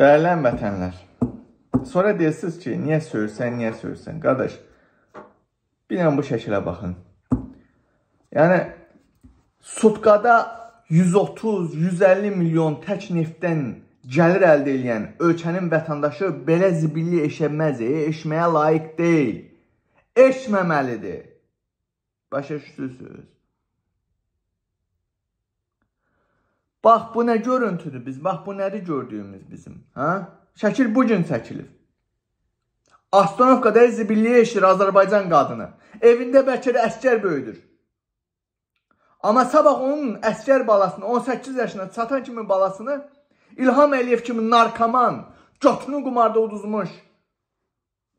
Dəyərli vətənlər, sonra deyirsiniz ki, niyə söyürsən, niyə söyürsən? Qardaş, bir dənə bu şəkilə baxın. Yəni, sutqada 130-150 milyon tək neftdən gəlir əldə edən ölkənin vətəndaşı belə zibilli eşəməz, e, eşməyə layiq deyil. Eşməməlidir. Başa düşürsünüz? Bax bu nə görüntüdür biz? Bax bu nədir gördüyümüz bizim? Hə? Şəkil bu gün çəkilib. Astanovkada zibilliyə eşir Azərbaycan qadını. Evində bəlkə də əskər böyüdür. Amma sabah onun əskər balasını, 18 yaşına çatan kimi balasını İlham Əliyev kimi narkoman, götünü qumarda uduzmuş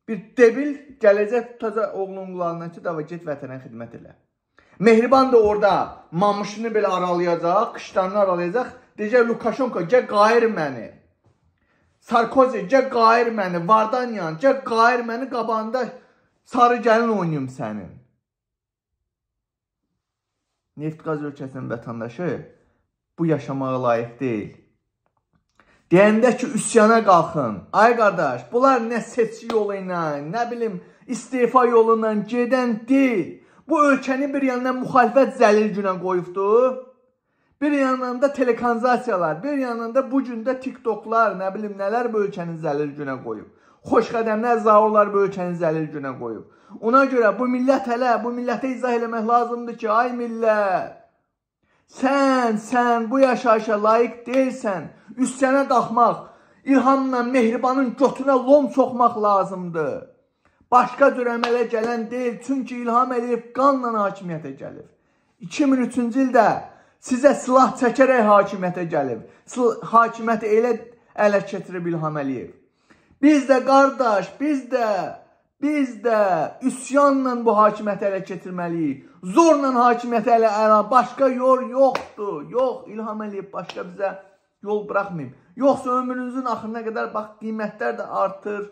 bir debil gələcək tutacaq oğlunun qulağına ki, dava get vətənə xidmət elə. Mehriban da orada mamışını belə aralayacaq, qışlarını aralayacaq. Deyəcək Lukaşenko, gəl qayır məni. Sarkozi, gəl qayır məni. Vardanyan, gəl qayır məni qabağında sarı gəlin oynayım sənin. Neft qaz ölkəsinin vətəndaşı bu yaşamağa layiq deyil. Deyəndə ki, üsyana qalxın. Ay qardaş, bunlar nə seçki yolu ilə, nə bilim, istifa yolu ilə gedən deyil. Bu ölkəni bir yandan müxalifət zəlil günə qoyubdu. Bir yandan da telekanzasiyalar, bir yandan da bu gün də TikToklar, nə bilim nələr bu ölkəni zəlil günə qoyub. Xoşqədəmlər, zaurlar bu ölkəni zəlil günə qoyub. Ona görə bu millət hələ, bu millətə izah eləmək lazımdır ki, ay millət, sən, sən bu yaşayışa layiq deyilsən, üstənə daxmaq, İlhamla mehribanın götünə lom soxmaq lazımdır başqa cür əmələ gələn deyil, çünki İlham Əliyev qanla hakimiyyətə gəlib. 2003-cü ildə sizə silah çəkərək hakimiyyətə gəlib. Sil hakimiyyəti elə ələ keçirib İlham Əliyev. Biz də qardaş, biz də biz də üsyanla bu hakimiyyəti ələ keçirməliyik. Zorla hakimiyyəti ələ ələ başqa yol yoxdur. Yox, İlham Əliyev başqa bizə yol buraxmayıb. Yoxsa ömrünüzün axırına qədər bax qiymətlər də artır.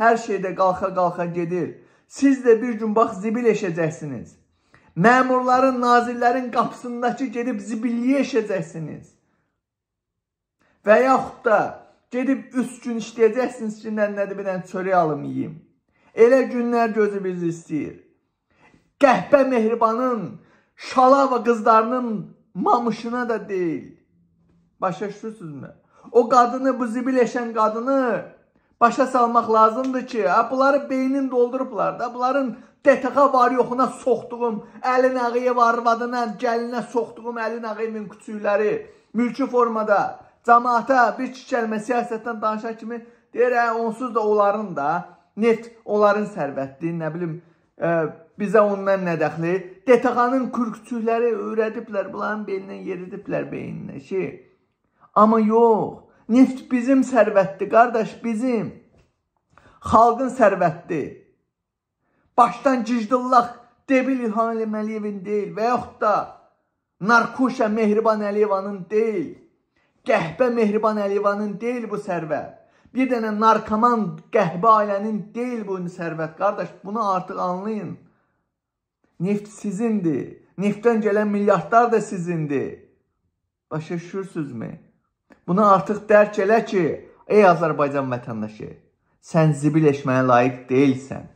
Hər şeydə qalxa-qalxa gedir. Siz də bir gün bax zibil eşəcəksiniz. Məmurların, nazirlərin qapısındakı gedib zibilliyə eşəcəksiniz. Və yaxud da gedib 3 gün işləyəcəksiniz ki, mən nədir bilən çörək alım yeyim. Elə günlər gözü bizi istəyir. Qəhbə mehribanın, şalava qızlarının mamışına da deyil. Başa düşürsünüzmü? O qadını, bu zibiləşən qadını başa salmaq lazımdır ki, bunları beynin doldurublar da, bunların DTX var yoxuna soxduğum Əlin Ağıyev arvadına, gəlinə soxduğum Əlin Ağıyevin küçükləri mülki formada cəmaata bir kişəlmə siyasətdən danışan kimi deyir, ə, hə, onsuz da onların da net onların sərvətdir, nə bilim, ə, e, bizə ondan nə dəxli? DTX-nın kürkçükləri öyrədiblər, bunların beynindən yeridiblər beyninə ki. Amma yox, Neft bizim sərvətdir, qardaş, bizim. Xalqın sərvətdir. Başdan Cicdullaq Debil İlham Əliməliyevin deyil və yaxud da Narkuşa Mehriban Əliyevanın deyil. Qəhbə Mehriban Əliyevanın deyil bu sərvət. Bir dənə narkoman qəhbə ailənin deyil bu sərvət. Qardaş, bunu artıq anlayın. Neft sizindir. Neftdən gələn milyardlar da sizindir. Başa düşürsünüzmü? Bunu artıq dərk elə ki, ey Azərbaycan vətəndaşı, sən zibil eşməyə layiq deyilsən.